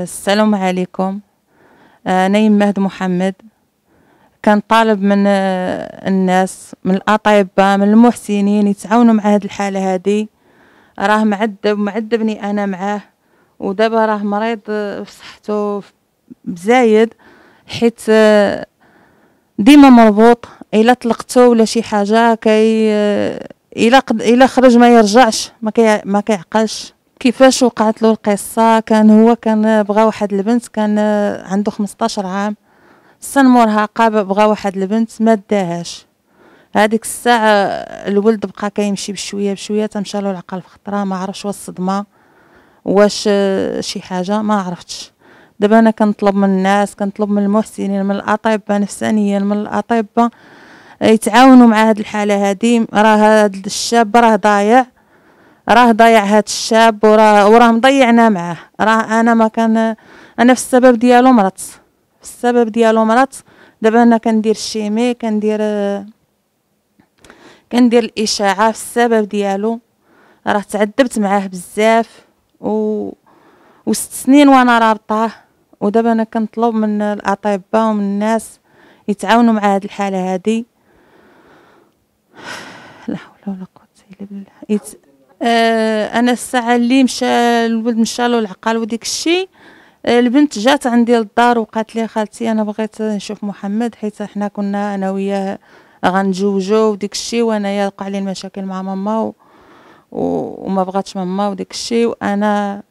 السلام عليكم آه، نايم مهد محمد كان طالب من آه، الناس من الأطباء من المحسنين يتعاونوا مع هاد الحالة هادي راه معذب معذبني أنا معاه ودابا راه مريض في آه، صحته بزايد حيت ديما مربوط الا طلقته ولا شي حاجه كي الا الا خرج ما يرجعش ما كي ما كيعقلش كيفاش وقعت له القصه كان هو كان بغى واحد البنت كان عنده 15 عام سن مورها قاب بغى واحد البنت ما داهاش هذيك الساعه الولد بقى كيمشي بشويه بشويه تمشى له العقل في خطره ما عرفش واش الصدمه واش شي حاجه ما عرفتش دابا انا كنطلب من الناس كنطلب من المحسنين من الاطباء نفسانيا من الاطباء يتعاونوا مع هاد الحاله هادي راه هاد الشاب راه ضايع راه ضايع هاد الشاب وراه وراه مضيعنا معاه راه انا ما كان انا في السبب ديالو مرض السبب ديالو مرض دابا انا كندير الشيمي كندير كندير الاشاعه في السبب ديالو راه تعذبت معاه بزاف و وست سنين وانا رابطاه ودابا انا كنطلب من الاطباء ومن الناس يتعاونوا مع هاد الحاله هادي لا حول ولا قوه الا بالله آه، انا الساعه اللي مشى الولد مشى له العقل وديك الشيء آه، البنت جات عندي للدار وقالت لي خالتي انا بغيت نشوف محمد حيت حنا كنا انا وياه غنجوجو وديك الشيء وانا يلقى لي المشاكل مع ماما و... و... وما بغاتش ماما وديك الشيء وانا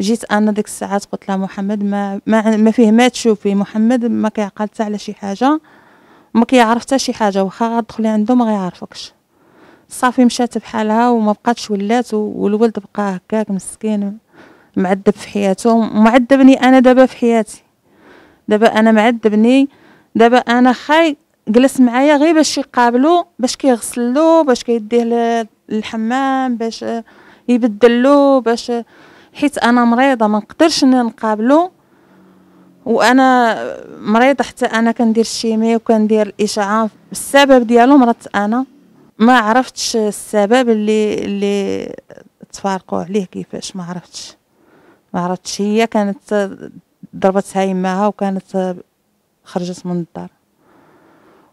جيت انا ديك الساعات قلت لها محمد ما ما, ما فيه ما تشوفي محمد ما كيعقل حتى على شي حاجه ما كيعرف حتى شي حاجه واخا غدخلي عنده ما غيعرفكش صافي مشات بحالها وما بقاتش ولات والولد بقى هكاك مسكين معذب في حياته ومعذبني انا دابا في حياتي دابا انا معذبني دابا انا خاي جلس معايا غير باش يقابلو باش كيغسلو باش كيديه للحمام باش يبدلو باش حيت انا مريضه ما نقدرش نقابلو وانا مريضه حتى انا كندير الشيمي وكندير الاشعه السبب ديالو مرضت انا ما عرفتش السبب اللي اللي تفارقوا عليه كيفاش ما عرفتش ما عرفتش هي كانت ضربتها يماها وكانت خرجت من الدار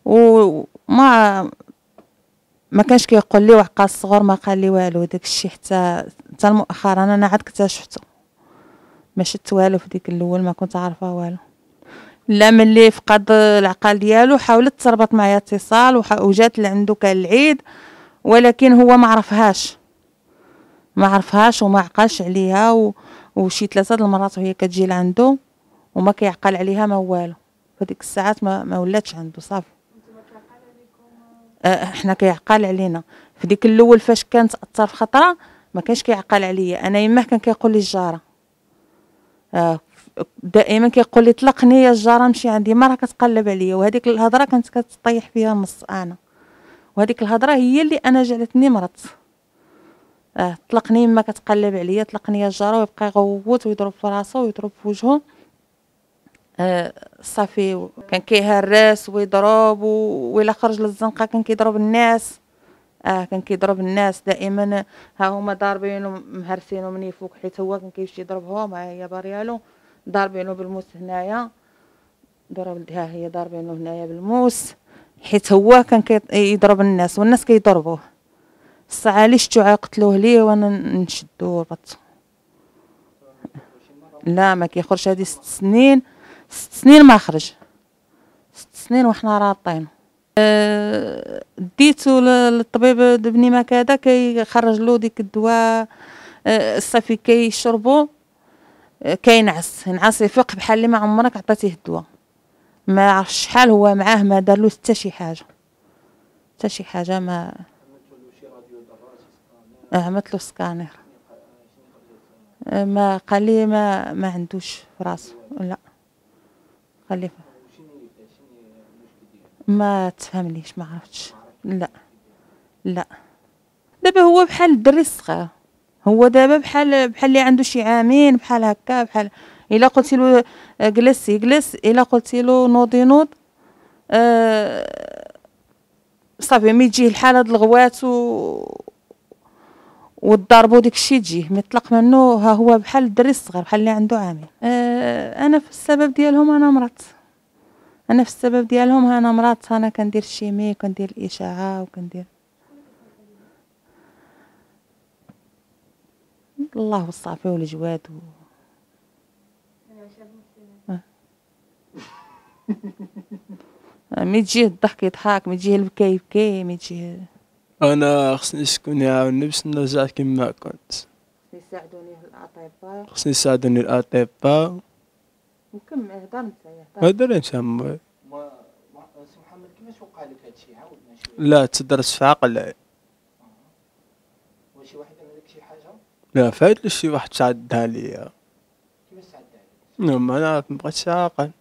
وما ما كانش كيقول لي وعقا الصغر ما قال لي والو داك الشيء حتى حتى مؤخرا انا عاد اكتشفته ما شفت والو في ديك الاول ما كنت عارفه والو لا ملي فقد العقل ديالو حاولت تربط معايا اتصال وجات لعندو كان العيد ولكن هو ما عرفهاش ما عرفهاش وما عقلش عليها و... وشي ثلاثه المرات وهي كتجي لعندو وما كيعقل عليها ما والو فديك الساعات ما, ما ولاتش عندو صافي اه احنا كيعقل علينا في ديك الاول فاش كانت تاثر في خطره ما كانش كيعقل عليا انا يما كان كيقول لي الجاره اه دائما كيقول لي طلقني يا الجاره مشي عندي ما راه كتقلب عليا وهذيك الهضره كانت كتطيح فيها نص انا وهذيك الهضره هي اللي انا جعلتني مرض اه طلقني ما كتقلب عليا طلقني يا الجاره ويبقى يغوت ويضرب في راسو ويضرب في وجهه آه صافي كان كيهرس ويضرب وإلا خرج للزنقه كان كيضرب الناس اه كان كيضرب الناس دائما ها هما ضاربين ومهرسين ومن فوق حيت هو كان كيمشي يضربهم ها هي باريالو ضاربينو بالموس هنايا دورا ولدها هي ضاربينو هنايا بالموس حيت هو كان كيضرب الناس والناس كيضربوه لي شتو عاقتلوه ليه وانا نشدو ربط لا ما كيخرج هادي ست سنين ست سنين ما خرج ست سنين وحنا راطين آه، ديتو للطبيب ما كذا كيخرج له ديك الدواء أه الصافي كيشربو كينعس ينعس يفيق بحال اللي ما عمرك عطيتيه الدواء ما عرفش شحال هو معاه ما دارلو حتى شي حاجه حتى شي حاجه ما عملت له آه، سكانير آه، ما قال لي ما ما عندوش راسو لا قال لي ما تفهمنيش ما عرفتش لا لا دابا هو بحال الدري الصغير هو دابا بحال بحال اللي عنده شي عامين بحال هكا بحال الا قلتي له آه، جلس يجلس الا قلتي له نوض ينوض أه صافي مي تجيه الحال هاد الغوات و والضرب وديك الشيء تجيه مطلق منه ها هو بحال الدري الصغير بحال اللي عنده عامين أه انا في السبب ديالهم انا مرضت انا في السبب ديالهم انا مرضت انا كندير الشيمي وكندير الاشعه وكندير الله والصافي والجواد و... مي تجيه آه، الضحك يضحك مي تجيه البكا يبكي مي تجيه انا خصني شكون يعاوني باش نرجع كيما كنت خصني يساعدوني الاطباء خصني يساعدوني الاطباء وكم اهدر انت اهدر انت محمد كيفاش وقع لك هادشي عاودنا لا تدرس في عقل واش واحد عمل لك شي حاجه لا فايت لي شي واحد تعدى ليا كيفاش ساعدها لي نعم، ما نعرف مبقيتش عاقل